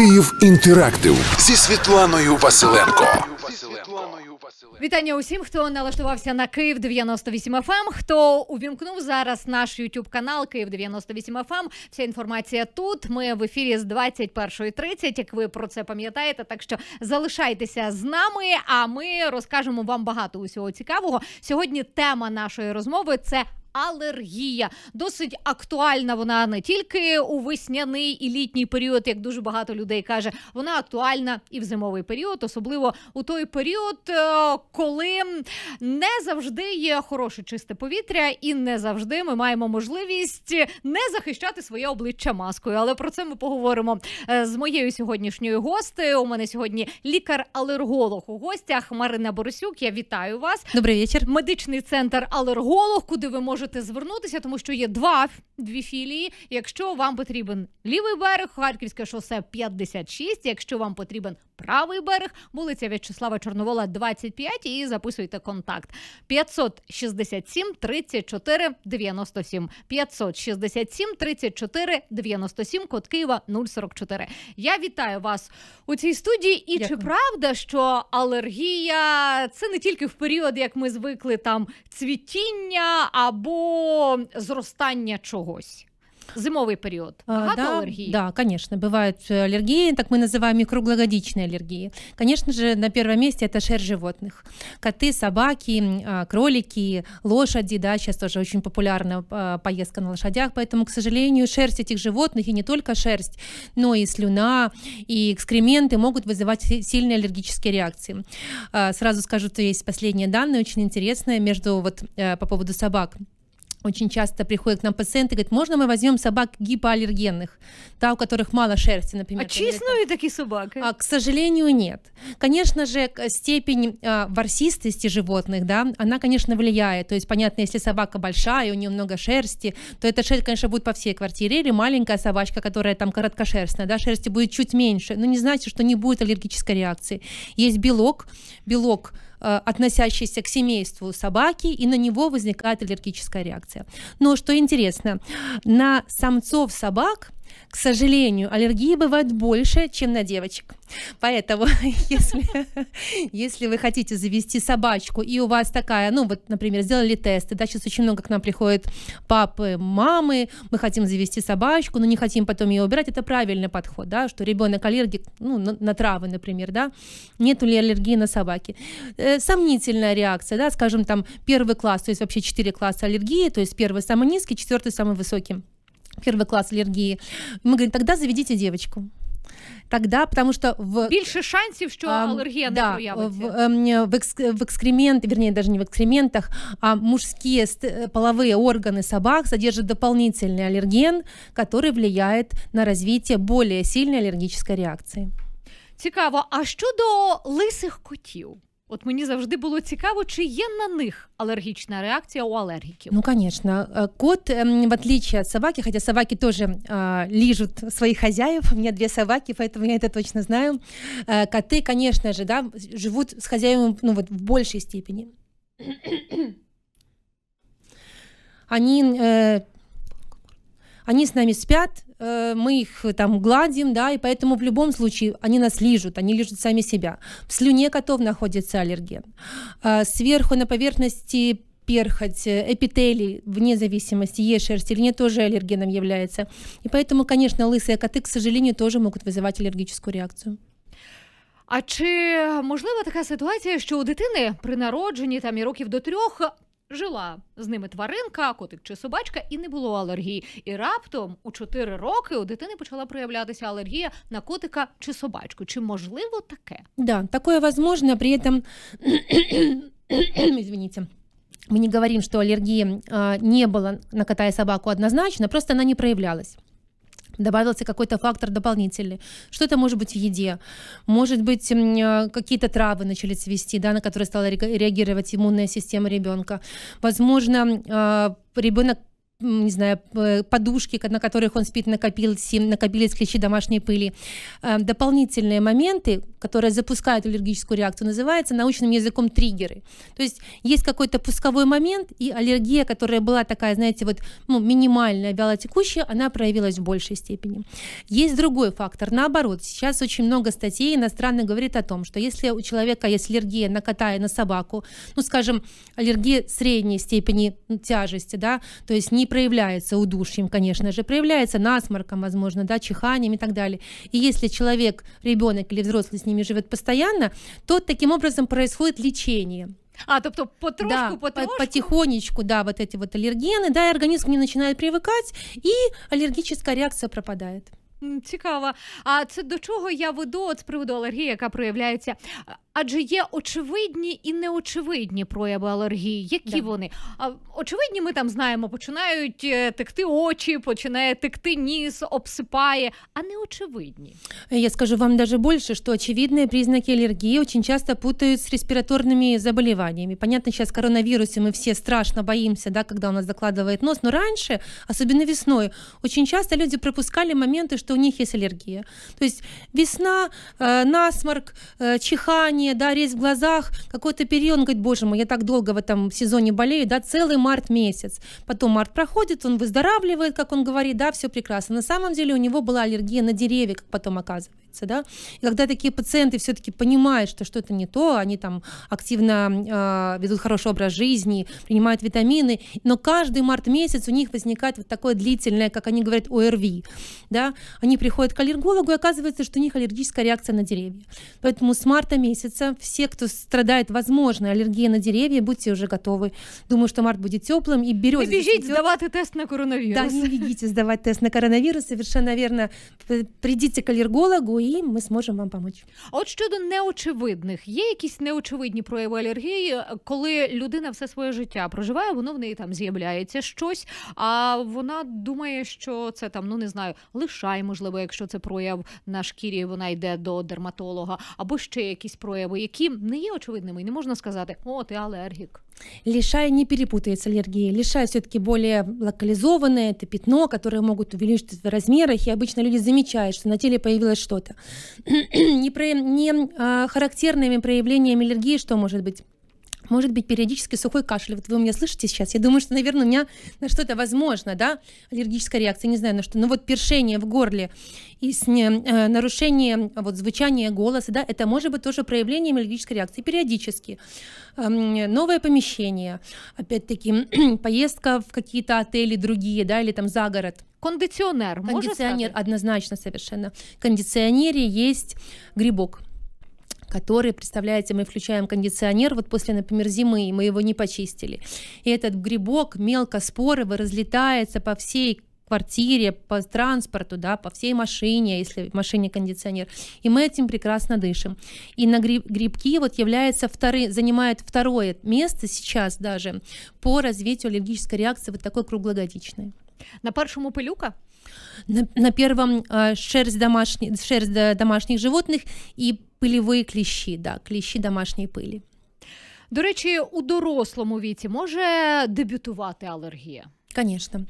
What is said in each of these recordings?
Київ інтерактив зі Світланою Василенко. Вітання усім, хто налаштувався на Київ 98 fm ем, Хто увімкнув зараз наш youtube канал Київ 98 fm ем. Вся інформація тут. Ми в ефірі з 21.30, Як ви про це пам'ятаєте? Так що залишайтеся з нами. А ми розкажемо вам багато усього цікавого. Сьогодні тема нашої розмови це алергія. Досить актуальна вона не тільки у весняний і літній період, як дуже багато людей каже, вона актуальна і в зимовий період, особливо у той період, е, коли не завжди є хороше чисте повітря, і не завжди ми маємо можливість не захищати своє обличчя маскою. Але про це ми поговоримо е, з моєю сьогоднішньою гостею. У мене сьогодні лікар-алерголог у гостях Марина Борисюк. Я вітаю вас. Добрий вечір. Медичний центр алерголог, куди ви можете. можете звернутися, тому що є два дві філії. Якщо вам потрібен лівий берег, Харківське шосе 56, Якщо вам потрібен правий берег, вулиця В'ячеслава Чорновола, 25 і записуйте контакт 567 34 97 567 34 97, код Києва 044. Я вітаю вас у цій студії. І Дякую. чи правда, що алергія це не тільки в період, як ми звикли, там цвітіння або зростання чогось? зимовый период. А, Багато да, аллергии? Да, конечно. Бывают э, аллергии, так мы называем их круглогодичные аллергии. Конечно же, на первом месте это шерсть животных. Коты, собаки, а, кролики, лошади, да, сейчас тоже очень популярна а, поездка на лошадях, поэтому, к сожалению, шерсть этих животных, и не только шерсть, но и слюна, и экскременты могут вызывать сильные аллергические реакции. Сразу скажу, что есть последние данные, очень интересные, между вот э, по поводу собак. Очень часто приходят к нам пациенты и говорят, можно мы возьмем собак гипоаллергенных, да, у которых мало шерсти, например. А честные такие собаки? А, к сожалению, нет. Конечно же, степень а, ворсистости животных, да, она, конечно, влияет. То есть, понятно, если собака большая, у нее много шерсти, то эта шерсть, конечно, будет по всей квартире. Или маленькая собачка, которая там короткошерстная, да, шерсти будет чуть меньше. Но не значит, что не будет аллергической реакции. Есть белок, белок – Э, относящийся к семейству собаки, и на него возникает аллергическая реакция. Но что интересно, на самцов собак к сожалению, аллергии бывают больше, чем на девочек. Поэтому, если, если вы хотите завести собачку, и у вас такая, ну вот, например, сделали тесты, да, сейчас очень много к нам приходит папы, мамы, мы хотим завести собачку, но не хотим потом ее убирать, это правильный подход, да, что ребенок аллергик, ну, на, на травы, например, да, нету ли аллергии на собаки. Э, сомнительная реакция, да, скажем, там, первый класс, то есть вообще четыре класса аллергии, то есть первый самый низкий, четвертый самый высокий первый класс аллергии. Мы говорим, тогда заведите девочку. Тогда, потому что в шансов, что що алергія да, не В, эм, в, экск, в экскремент, вернее, даже не в экскрементах, а мужские э, половые органы собак содержат дополнительный аллерген, который влияет на развитие более сильной аллергической реакции. Цікаво, а что до лысых котів? От мені завжди було цікаво, чи є на них алергічна реакція у алергіків. Ну, конечно. Э, кот, эм, в отличие от собаки, хотя собаки тоже э, лижут своих хозяев, у меня две собаки, поэтому я это точно знаю. Э, коты, конечно же, да, живут с хозяевами ну, вот, в большей степени. Они, э, они с нами спят, Э, мы их э, там гладим, да, и поэтому в любом случае они нас лижут, они лежат сами себя. В слюне котов находится аллерген. Э, сверху на поверхности перхоть, эпителий, вне зависимости, есть шерсть или нет, тоже аллергеном является. И поэтому, конечно, лысые коты, к сожалению, тоже могут вызывать аллергическую реакцию. А чи можлива така ситуація, що у дитини при народженні там і років до трьох Жила з ними тваринка, котик чи собачка, і не було алергії. І раптом у 4 роки у дитини почала проявлятися алергія на котика чи собачку. Чи можливо таке? Да, такое возможно, при этом извините. Мы не говорим, что аллергии э, не было на кота и собаку однозначно, просто она не проявлялась. добавился какой-то фактор дополнительный. Что это может быть в еде? Может быть, э, какие-то травы начали цвести, да, на которые стала реагировать иммунная система ребенка. Возможно, э, ребенок не знаю, подушки, на которых он спит, накопились, накопились клещи домашней пыли. Эм, дополнительные моменты, которые запускают аллергическую реакцию, называются научным языком триггеры. То есть есть какой-то пусковой момент, и аллергия, которая была такая, знаете, вот ну, минимальная, вялотекущая, она проявилась в большей степени. Есть другой фактор. Наоборот, сейчас очень много статей иностранных говорит о том, что если у человека есть аллергия на кота и на собаку, ну, скажем, аллергия средней степени тяжести, да, то есть не проявляется удушьем, конечно же, проявляется насморком, возможно, да, чиханием и так далее. И если человек, ребенок или взрослый с ними живет постоянно, то таким образом происходит лечение. А, то тобто потрошку, да, потрошку. потихонечку, да, вот эти вот аллергены, да, и организм не начинает привыкать, и аллергическая реакция пропадает. Цікаво. А це до чого я веду от з приводу алергії, яка проявляється а, Адже є очевидні і неочевидні прояви алергії. Які да. вони? А, очевидні, ми там знаємо, починають текти очі, починає текти ніс, обсыпає, а неочевидні. Я скажу вам даже больше, что очевидные признаки аллергии очень часто путают с респираторными заболеваниями. Понятно, сейчас коронавирусе мы все страшно боимся, да, когда у нас закладывает нос, но раньше, особенно весной, очень часто люди пропускали моменты, что у них есть аллергия. То есть весна, э, насморк, э, чихание, волнение, да, резь в глазах, какой-то период, он говорит, боже мой, я так долго в этом сезоне болею, да, целый март месяц. Потом март проходит, он выздоравливает, как он говорит, да, все прекрасно. На самом деле у него была аллергия на деревья, как потом оказывается месяца, да, и когда такие пациенты все-таки понимают, что что-то не то, они там активно э, ведут хороший образ жизни, принимают витамины, но каждый март месяц у них возникает вот такое длительное, как они говорят, ОРВИ, да, они приходят к аллергологу, и оказывается, что у них аллергическая реакция на деревья. Поэтому с марта месяца все, кто страдает, возможно, аллергией на деревья, будьте уже готовы. Думаю, что март будет теплым и береза. Не бежите сдавать тест на коронавирус. Да, не бегите сдавать тест на коронавирус, совершенно верно. Придите к аллергологу І ми зможемо вам помочь. от щодо неочевидних, є якісь неочевидні прояви алергії, коли людина все своє життя проживає, воно в неї там з'являється щось, а вона думає, що це там, ну не знаю, лишай, можливо, якщо це прояв на шкірі, вона йде до дерматолога, або ще якісь прояви, які не є очевидними, і не можна сказати, о, ти алергік. Лишай не перепутает с аллергией. Лишай все-таки более локализованное, это пятно, которое могут увеличиться в размерах, и обычно люди замечают, что на теле появилось что-то. не, про, не а, характерными проявлениями аллергии что может быть? может быть периодически сухой кашель. Вот вы меня слышите сейчас? Я думаю, что, наверное, у меня на что-то возможно, да, аллергическая реакция, не знаю на что. Но вот першение в горле и с не, э, нарушение вот звучания голоса, да, это может быть тоже проявлением аллергической реакции периодически. Эм, новое помещение, опять-таки поездка в какие-то отели другие, да, или там за город. Кондиционер. Кондиционер, однозначно, совершенно. В кондиционере есть грибок которые, представляете, мы включаем кондиционер, вот после, например, зимы, и мы его не почистили. И этот грибок мелко споровый разлетается по всей квартире, по транспорту, да, по всей машине, если в машине кондиционер. И мы этим прекрасно дышим. И на гриб, грибки вот является вторые, занимает второе место сейчас даже по развитию аллергической реакции вот такой круглогодичной. На першому пилюка? На, на первом э, шерсть, домашних шерсть домашних животных и пылевые клещи, да, клещи домашньої пыли. До речі, у дорослому віці може дебютувати алергія? Конечно.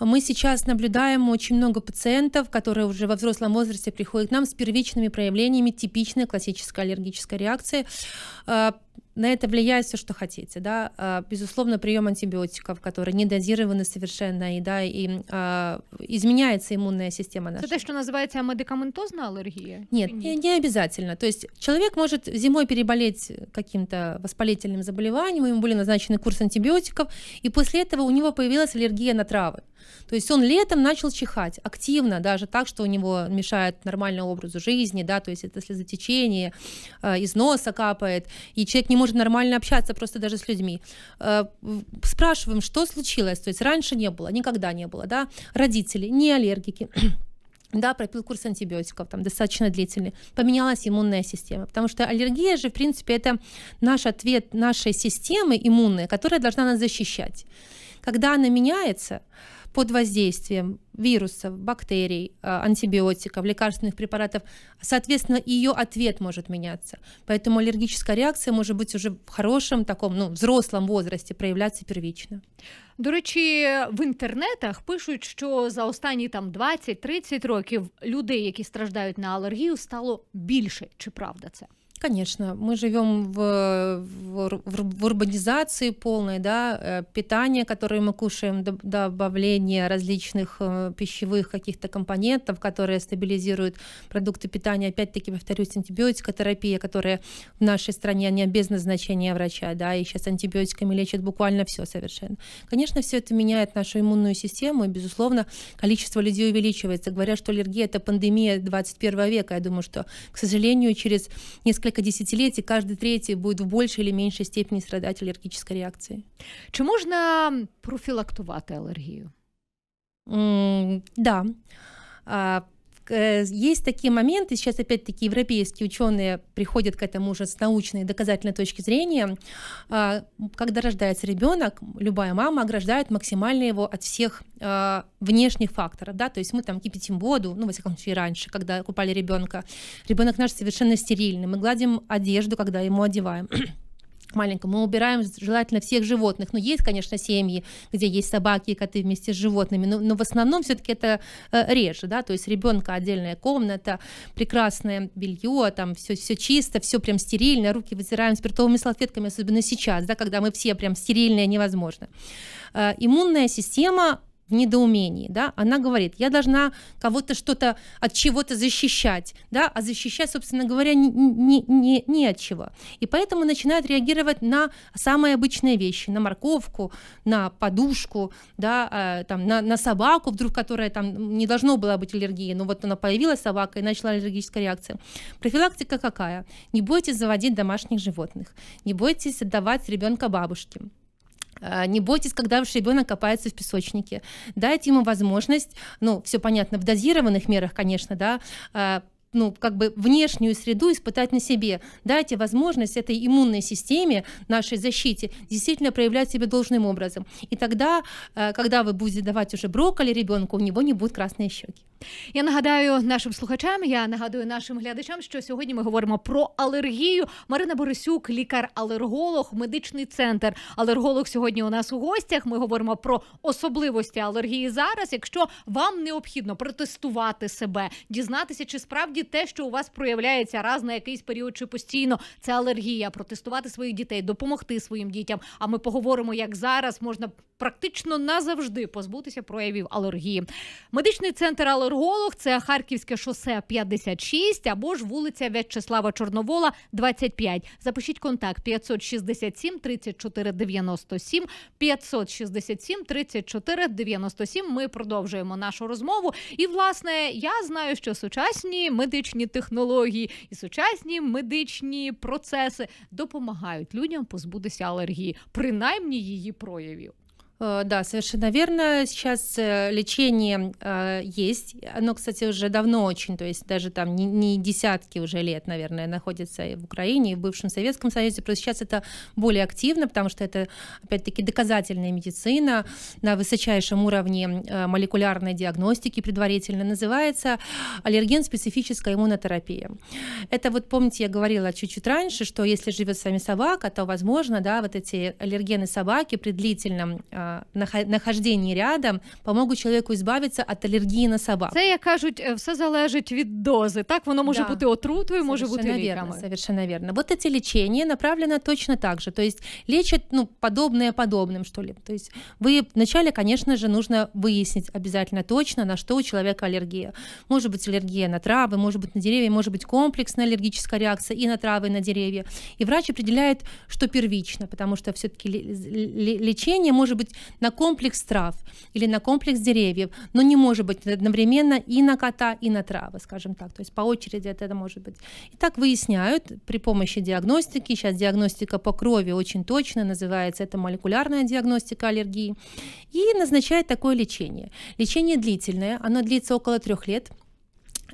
Мы сейчас наблюдаем очень много пациентов, которые уже во взрослом возрасте приходят к нам с первичными проявлениями типичной классической аллергической реакции. Э, на это влияет все, что хотите. Да? А, безусловно, прием антибиотиков, которые не дозированы совершенно, и, да, и а, изменяется иммунная система наша. Это то, что называется а медикаментозная аллергия? Нет, не, не обязательно. То есть человек может зимой переболеть каким-то воспалительным заболеванием, ему были назначены курс антибиотиков, и после этого у него появилась аллергия на травы. То есть он летом начал чихать активно, даже так, что у него мешает нормальному образу жизни, да, то есть это слезотечение, а, из носа капает, и человек человек не может нормально общаться просто даже с людьми. Э, спрашиваем, что случилось, то есть раньше не было, никогда не было, да, родители, не аллергики, да, пропил курс антибиотиков, там достаточно длительный, поменялась иммунная система, потому что аллергия же, в принципе, это наш ответ нашей системы иммунной, которая должна нас защищать. Когда она меняется, под воздействием вирусов, бактерий, э, антибиотиков, лекарственных препаратов, соответственно, ее ответ может меняться. Поэтому аллергическая реакция может быть уже в хорошем таком, ну, взрослом возрасте проявляться первично. До речі, в інтернетах пишуть, що за останні там 20-30 років людей, які страждають на алергію, стало більше. Чи правда це? Конечно, мы живем в, в, в урбанизации полной, да, э, питание, которое мы кушаем, добавление различных э, пищевых каких-то компонентов, которые стабилизируют продукты питания. Опять-таки, повторюсь, антибиотикотерапия, которая в нашей стране не без назначения врача, да, и сейчас антибиотиками лечат буквально все совершенно. Конечно, все это меняет нашу иммунную систему, и, безусловно, количество людей увеличивается. Говорят, что аллергия – это пандемия 21 века. Я думаю, что, к сожалению, через несколько несколько десятилетий каждый третий будет в большей или меньшей степени страдать алергічної реакції. Чи можна профілактувати алергію? Mm, да. А, Э, есть такие моменты, сейчас опять-таки европейские ученые приходят к этому уже с научной доказательной точки зрения, а, когда рождается ребенок, любая мама ограждает максимально его от всех а, внешних факторов, да, то есть мы там кипятим воду, ну, во всяком случае, раньше, когда купали ребенка, ребенок наш совершенно стерильный, мы гладим одежду, когда ему одеваем маленькому. Мы убираем желательно всех животных. Но ну, есть, конечно, семьи, где есть собаки и коты вместе с животными, но, но в основном все-таки это э, реже, да, то есть ребенка отдельная комната, прекрасное белье, там все, все чисто, все прям стерильно, руки вытираем спиртовыми салфетками, особенно сейчас, да, когда мы все прям стерильные, невозможно. Э, иммунная система в недоумении, да, она говорит, я должна кого-то что-то от чего-то защищать, да, а защищать, собственно говоря, не, не, не, не от чего. И поэтому начинает реагировать на самые обычные вещи, на морковку, на подушку, да, э, там, на, на собаку вдруг, которая там не должно было быть аллергии, но вот она появилась собака и начала аллергическая реакция. Профилактика какая? Не бойтесь заводить домашних животных, не бойтесь отдавать ребенка бабушке, Э, не бойтесь, когда ваш ребенок копается в песочнике. Дайте ему возможность, ну, все понятно, в дозированных мерах, конечно, да, э, ну, как бы внешнюю среду испытать на себе. Дайте возможность этой иммунной системе, нашей защите, действительно проявлять себя должным образом. И тогда, э, когда вы будете давать уже брокколи ребенку, у него не будут красные щеки. Я нагадаю нашим слухачам, я нагадую нашим глядачам, що сьогодні ми говоримо про алергію. Марина Борисюк, лікар-алерголог, медичний центр. Алерголог сьогодні у нас у гостях. Ми говоримо про особливості алергії зараз. Якщо вам необхідно протестувати себе, дізнатися, чи справді те, що у вас проявляється раз на якийсь період чи постійно, це алергія, протестувати своїх дітей, допомогти своїм дітям. А ми поговоримо, як зараз можна практично назавжди позбутися проявів алергії. Медичний центр алерголог це Харківське шосе 56 або ж вулиця В'ячеслава Чорновола, 25. Запишіть контакт 567 34 97 567 34 97. Ми продовжуємо нашу розмову. І власне я знаю, що сучасні медичні медичні технології і сучасні медичні процеси допомагають людям позбутися алергії, принаймні її проявів. Э, да, совершенно верно. Сейчас э, лечение э, есть. Оно, кстати, уже давно очень, то есть даже там не, не десятки уже лет, наверное, находится и в Украине, и в бывшем Советском Союзе. Просто сейчас это более активно, потому что это, опять-таки, доказательная медицина на высочайшем уровне молекулярной диагностики предварительно. Называется аллерген-специфическая иммунотерапия. Это вот, помните, я говорила чуть-чуть раньше, что если живет с вами собака, то, возможно, да, вот эти аллергены собаки при длительном нахожденні рядом помогуть человеку избавиться от аллергии на собак. Це як кажуть, все зависит от дозы. Так оно может да. бути отрутою, може бути ліками. Совершенно верно. Вот эти лечения направлены точно так же. То есть лечат ну, подобное подобным, что ли. То есть вы вначале, конечно же, нужно выяснить обязательно точно, на что у человека аллергия. Может быть аллергия на травы, может быть на деревья, может быть комплексная аллергическая реакция и на травы, и на деревья. И врач определяет, что первично, потому что все-таки лечение может быть на комплекс трав или на комплекс деревьев, но не может быть одновременно и на кота, и на травы, скажем так. То есть по очереди это, может быть. И так выясняют при помощи диагностики. Сейчас диагностика по крови очень точно называется, это молекулярная диагностика аллергии. И назначает такое лечение. Лечение длительное, оно длится около трех лет.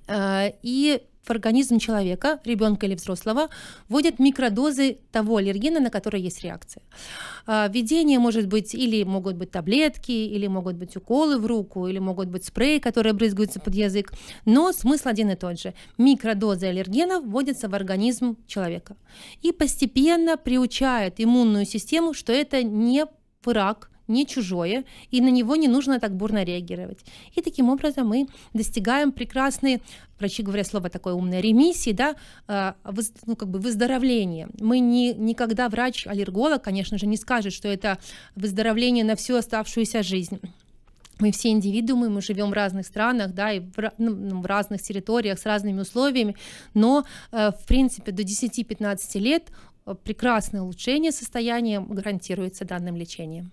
Э, и в организм человека, ребенка или взрослого, вводят микродозы того аллергена, на который есть реакция. А, введение может быть или могут быть таблетки, или могут быть уколы в руку, или могут быть спреи, которые брызгаются под язык, но смысл один и тот же. Микродозы аллергена вводятся в организм человека и постепенно приучают иммунную систему, что это не враг, не чужое, и на него не нужно так бурно реагировать. И таким образом мы достигаем прекрасной, врачи говорят слово такое умное, ремиссии, да, э, ну, как бы выздоровления. Мы не, никогда врач-аллерголог, конечно же, не скажет, что это выздоровление на всю оставшуюся жизнь мы все индивидуумы, мы живем в разных странах, да, и в, ну, ну, в разных территориях с разными условиями, но, э, в принципе, до 10-15 лет э, прекрасное улучшение состояния гарантируется данным лечением.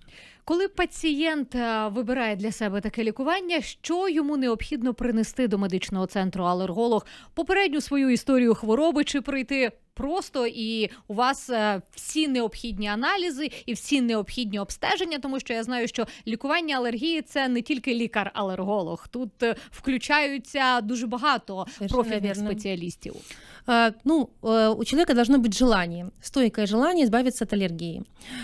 Коли пацієнт е, вибирає для себе таке лікування, що йому необхідно принести до медичного центру алерголог попередню свою історію хвороби чи прийти просто і у вас е, всі необхідні аналізи і всі необхідні обстеження, тому що я знаю, що лікування алергії це не тільки лікар-алерголог. Тут е, включаються дуже багато профільних спеціалістів. Э, ну, э, у человека должно быть желание, стойкое желание избавиться от аллергии.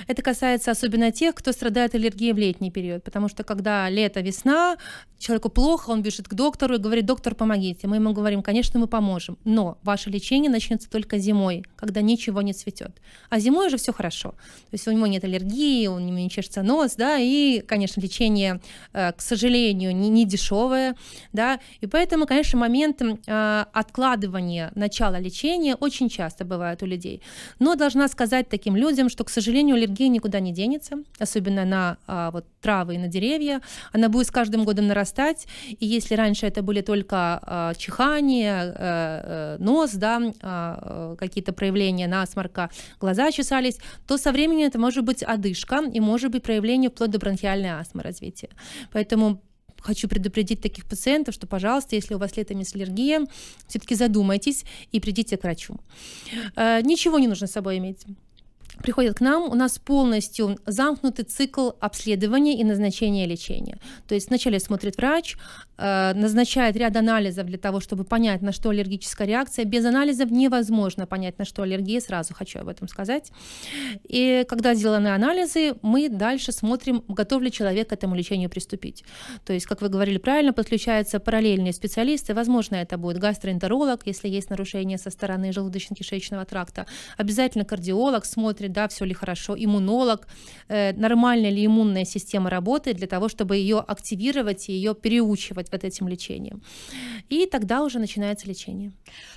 Это касается особенно тех, кто страдает аллергией в летний период, потому что когда лето, весна, человеку плохо, он бежит к доктору и говорит, доктор, помогите. Мы ему говорим, конечно, мы поможем, но ваше лечение начнется только зимой, когда ничего не цветет. А зимой уже все хорошо. То есть у него нет аллергии, у него не чешется нос, да, и, конечно, лечение, э, к сожалению, не, не дешевое, да, и поэтому, конечно, момент откладывания начала начала лечения очень часто бывает у людей. Но должна сказать таким людям, что, к сожалению, аллергия никуда не денется, особенно на а, вот, травы и на деревья. Она будет с каждым годом нарастать. И если раньше это были только а, чихание, а, нос, да, а, э, какие-то проявления насморка, глаза чесались, то со временем это может быть одышка и может быть проявление вплоть до бронхиальной астмы развития. Поэтому хочу предупредить таких пациентов, что, пожалуйста, если у вас летом есть аллергия, все-таки задумайтесь и придите к врачу. Э, ничего не нужно с собой иметь приходят к нам, у нас полностью замкнутый цикл обследования и назначения лечения. То есть вначале смотрит врач, э, назначает ряд анализов для того, чтобы понять, на что аллергическая реакция. Без анализов невозможно понять, на что аллергия, сразу хочу об этом сказать. И когда сделаны анализы, мы дальше смотрим, готов ли человек к этому лечению приступить. То есть, как вы говорили правильно, подключаются параллельные специалисты. Возможно, это будет гастроэнтеролог, если есть нарушение со стороны желудочно-кишечного тракта. Обязательно кардиолог смотрит, да, все ли хорошо, иммунолог, э, нормально ли иммунная система работает для того, чтобы ее активировать и ее переучивать вот этим лечением. І тоді вже починається лічення.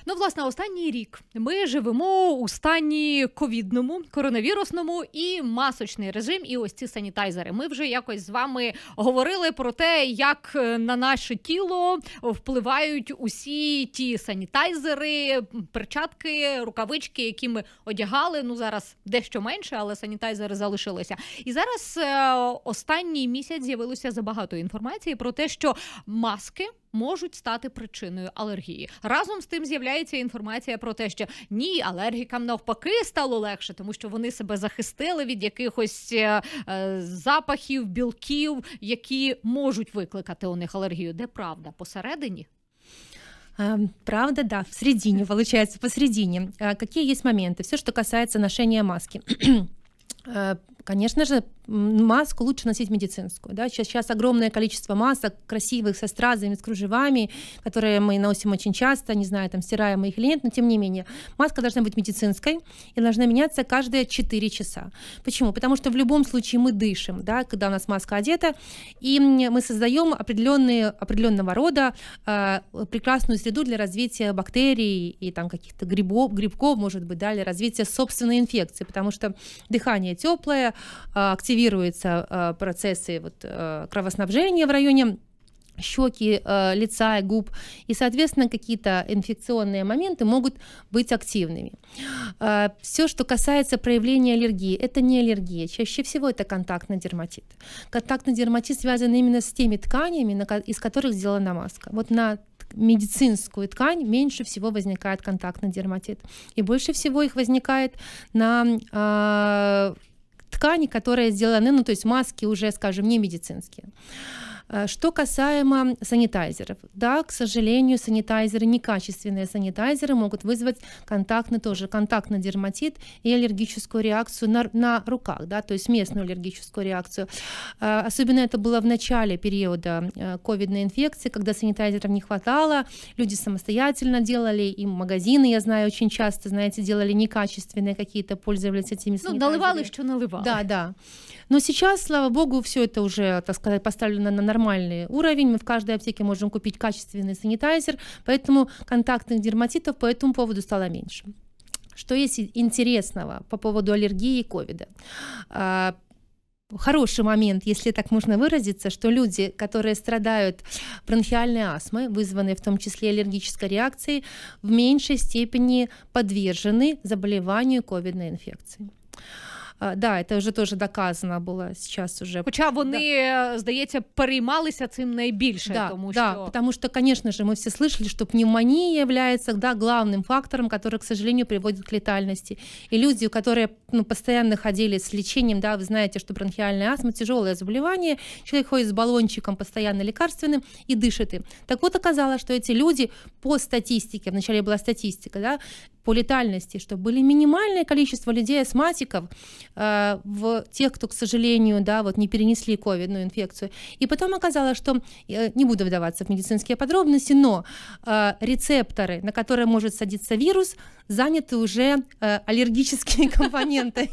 Ну, власне, останній рік ми живемо у стані ковідному, коронавірусному і масочний режим, і ось ці санітайзери. Ми вже якось з вами говорили про те, як е, на наше тіло впливають усі ті санітайзери, перчатки, рукавички, які ми одягали. Ну зараз дещо дещо менше, але санітайзери залишилися. І зараз е, останній місяць з'явилося забагато інформації про те, що маски. Можуть стати причиною алергії разом з тим з'являється інформація про те, що ні, алергікам навпаки стало легше, тому що вони себе захистили від якихось е, е запахів, білків, які можуть викликати у них алергію. Де правда посередині? Эм, правда, да, в середине, получается, посередине. Э, какие есть моменты? Все, что касается ношения маски. Э, конечно же, маску лучше носить медицинскую. Да? Сейчас, сейчас огромное количество масок красивых, со стразами, с кружевами, которые мы носим очень часто, не знаю, там, стираем их или нет, но тем не менее. Маска должна быть медицинской и должна меняться каждые 4 часа. Почему? Потому что в любом случае мы дышим, да, когда у нас маска одета, и мы создаем определенные, определенного рода э, прекрасную среду для развития бактерий и там каких-то грибов, грибков, может быть, да, для развития собственной инфекции, потому что дыхание теплое, э, активируется активируются э, процессы вот, э, кровоснабжения в районе щеки, э, лица и губ. И, соответственно, какие-то инфекционные моменты могут быть активными. Все, что касается проявления аллергии, это не аллергия. Чаще всего это контактный дерматит. Контактный дерматит связан именно с теми тканями, из которых сделана маска. Вот на медицинскую ткань меньше всего возникает контактный дерматит. И больше всего их возникает на э, ткани, которые сделаны, ну, то есть маски уже, скажем, не медицинские. Э, что касаемо санитайзеров, да, к сожалению, санитайзеры, некачественные санитайзеры могут вызвать контактный тоже, контактный дерматит и аллергическую реакцию на, на руках, да, то есть местную аллергическую реакцию. Э, особенно это было в начале периода э, ковидной инфекции, когда санитайзеров не хватало, люди самостоятельно делали, и магазины, я знаю, очень часто, знаете, делали некачественные какие-то, пользовались этими ну, санитайзерами. Ну, наливали, что наливал. Да, да. Но сейчас, слава богу, все это уже, так сказать, поставлено на нормальный уровень. Мы в каждой аптеке можем купить качественный санитайзер, поэтому контактных дерматитов по этому поводу стало меньше. Что есть интересного по поводу аллергии и ковида? А, хороший момент, если так можно выразиться, что люди, которые страдают бронхиальной астмой, вызванной в том числе аллергической реакцией, в меньшей степени подвержены заболеванию ковидной инфекцией. А, да, это уже тоже доказано було сейчас уже. Хоча вони, да. здається, переймалися цим найбільше. Да, тому да, що... потому что, конечно же, мы все слышали, что пневмония является да, главным фактором, который, к сожалению, приводит к летальности. И люди, которые ну, постоянно ходили с лечением, да, вы знаете, что бронхиальная астма тяжелое заболевание, человек ходит с баллончиком постоянно лекарственным и дышит им. Так вот оказалось, что эти люди по статистике, вначале была статистика, да, по летальности, что были минимальное количество людей-астматиков, Э, в тех, кто, к сожалению, да, вот не перенесли ковидную инфекцию. И потом оказалось, что, э, не буду вдаваться в медицинские подробности, но э, рецепторы, на которые может садиться вирус, заняты уже алергическими компонентами.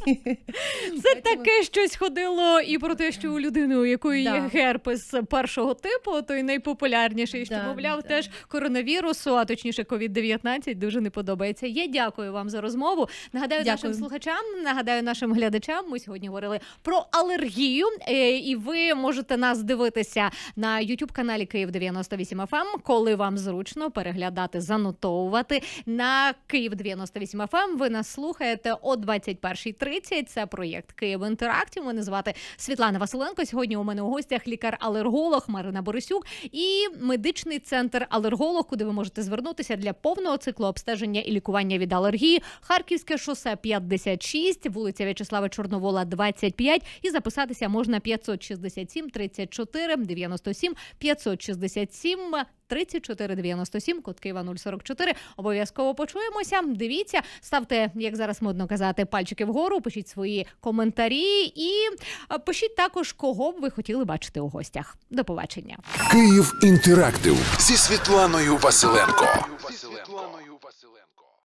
Це таке щось ходило і про те, що у людини, у якої є герпес першого типу, той найпопулярніший, що, мовляв, теж коронавірусу, а точніше COVID-19, дуже не подобається. Я дякую вам за розмову. Нагадаю нашим слухачам, нагадаю нашим глядачам, глядачам. Ми сьогодні говорили про алергію, е, і ви можете нас дивитися на youtube каналі Київ 98 fm ем. коли вам зручно переглядати, занотовувати на Київ 98 fm ем. Ви нас слухаєте о 21.30. Це проєкт Київ Інтерактів. Мене звати Світлана Василенко. Сьогодні у мене у гостях лікар-алерголог Марина Борисюк і медичний центр алерголог, куди ви можете звернутися для повного циклу обстеження і лікування від алергії. Харківське шосе 56, вулиця В'ячеслава. Ярослава Чорновола 25 і записатися можна 567 34 97 567 34 97, код Києва 044. Обов'язково почуємося. Дивіться, ставте, як зараз модно казати, пальчики вгору, пишіть свої коментарі і е, пишіть також, кого б ви хотіли бачити у гостях. До побачення. Київ інтерактив зі Світланою Василенко. Зі Світланою Василенко.